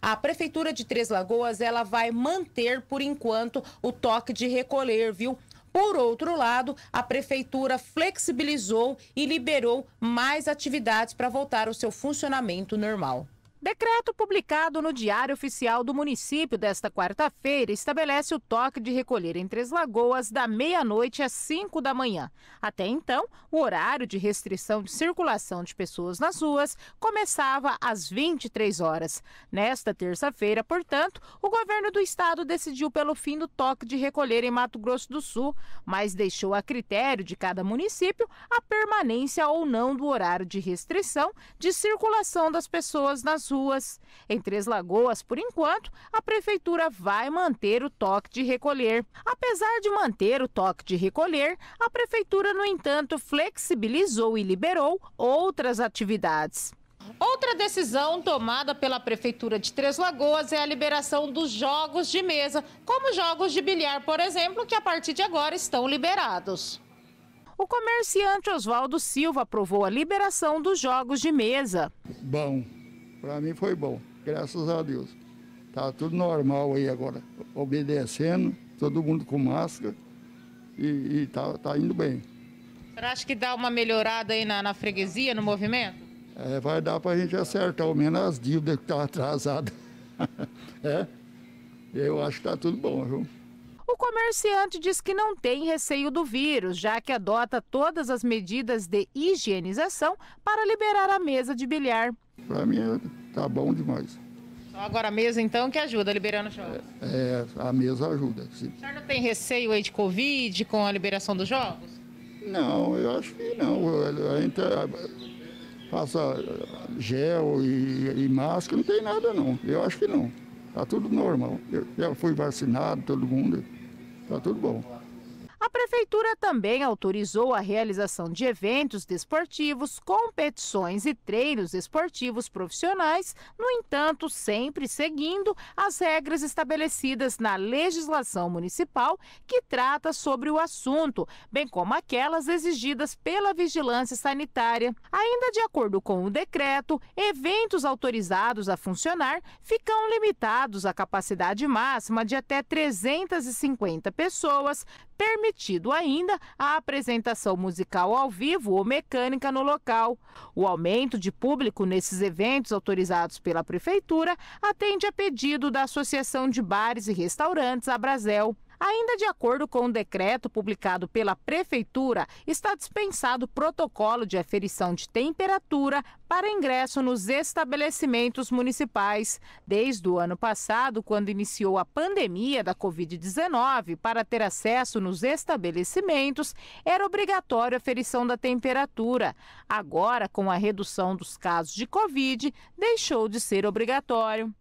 A prefeitura de Três Lagoas, ela vai manter por enquanto o toque de recolher, viu? Por outro lado, a prefeitura flexibilizou e liberou mais atividades para voltar ao seu funcionamento normal. Decreto publicado no Diário Oficial do Município desta quarta-feira estabelece o toque de recolher em Três Lagoas da meia-noite às 5 da manhã. Até então, o horário de restrição de circulação de pessoas nas ruas começava às 23 horas. Nesta terça-feira, portanto, o governo do estado decidiu pelo fim do toque de recolher em Mato Grosso do Sul, mas deixou a critério de cada município a permanência ou não do horário de restrição de circulação das pessoas nas ruas. Em Três Lagoas, por enquanto, a prefeitura vai manter o toque de recolher. Apesar de manter o toque de recolher, a prefeitura, no entanto, flexibilizou e liberou outras atividades. Outra decisão tomada pela Prefeitura de Três Lagoas é a liberação dos jogos de mesa, como jogos de bilhar, por exemplo, que a partir de agora estão liberados. O comerciante Oswaldo Silva aprovou a liberação dos jogos de mesa. Bom, para mim foi bom, graças a Deus. Tá tudo normal aí agora, obedecendo, todo mundo com máscara e, está tá, tá indo bem. Você acha que dá uma melhorada aí na, na freguesia, no movimento? É, vai dar para a gente acertar ao menos as dívidas que estão tá atrasadas. é, eu acho que está tudo bom, viu? O comerciante diz que não tem receio do vírus, já que adota todas as medidas de higienização para liberar a mesa de bilhar pra mim tá bom demais. Só agora a mesa então que ajuda, liberando jogos. É, é, a mesa ajuda, O senhor não tem receio aí de Covid com a liberação dos jogos? Não, eu acho que não. A gente é, passa gel e, e máscara, não tem nada não. Eu acho que não. Tá tudo normal. Eu já fui vacinado, todo mundo. Tá tudo bom. A Prefeitura também autorizou a realização de eventos desportivos, competições e treinos esportivos profissionais, no entanto, sempre seguindo as regras estabelecidas na legislação municipal que trata sobre o assunto, bem como aquelas exigidas pela vigilância sanitária. Ainda de acordo com o decreto, eventos autorizados a funcionar ficam limitados à capacidade máxima de até 350 pessoas permitido ainda a apresentação musical ao vivo ou mecânica no local. O aumento de público nesses eventos autorizados pela Prefeitura atende a pedido da Associação de Bares e Restaurantes, a Brasel. Ainda de acordo com o um decreto publicado pela Prefeitura, está dispensado o protocolo de aferição de temperatura para ingresso nos estabelecimentos municipais. Desde o ano passado, quando iniciou a pandemia da Covid-19, para ter acesso nos estabelecimentos, era obrigatório a aferição da temperatura. Agora, com a redução dos casos de Covid, deixou de ser obrigatório.